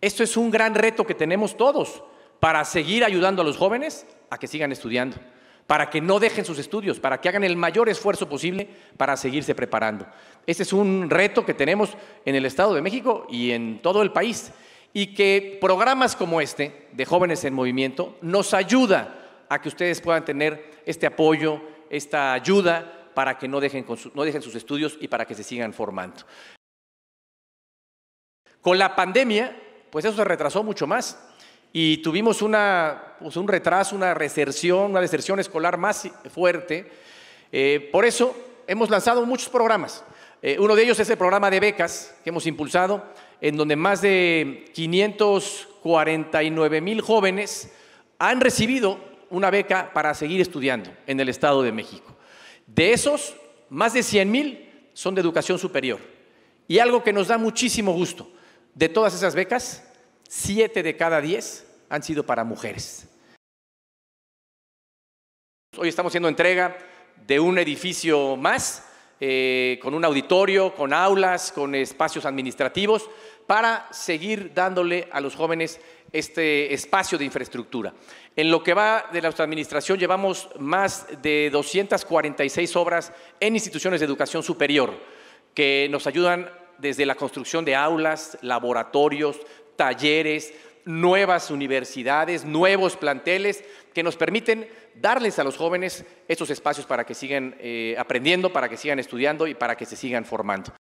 Esto es un gran reto que tenemos todos para seguir ayudando a los jóvenes a que sigan estudiando, para que no dejen sus estudios, para que hagan el mayor esfuerzo posible para seguirse preparando. Este es un reto que tenemos en el Estado de México y en todo el país y que programas como este de Jóvenes en Movimiento nos ayuda a que ustedes puedan tener este apoyo, esta ayuda para que no dejen, no dejen sus estudios y para que se sigan formando. Con la pandemia pues eso se retrasó mucho más. Y tuvimos pues, un retraso, una reserción, una deserción escolar más fuerte. Eh, por eso hemos lanzado muchos programas. Eh, uno de ellos es el programa de becas que hemos impulsado, en donde más de 549 mil jóvenes han recibido una beca para seguir estudiando en el Estado de México. De esos, más de 100 mil son de educación superior. Y algo que nos da muchísimo gusto, de todas esas becas, siete de cada diez han sido para mujeres. Hoy estamos haciendo entrega de un edificio más, eh, con un auditorio, con aulas, con espacios administrativos, para seguir dándole a los jóvenes este espacio de infraestructura. En lo que va de nuestra administración llevamos más de 246 obras en instituciones de educación superior que nos ayudan desde la construcción de aulas, laboratorios, talleres, nuevas universidades, nuevos planteles que nos permiten darles a los jóvenes estos espacios para que sigan eh, aprendiendo, para que sigan estudiando y para que se sigan formando.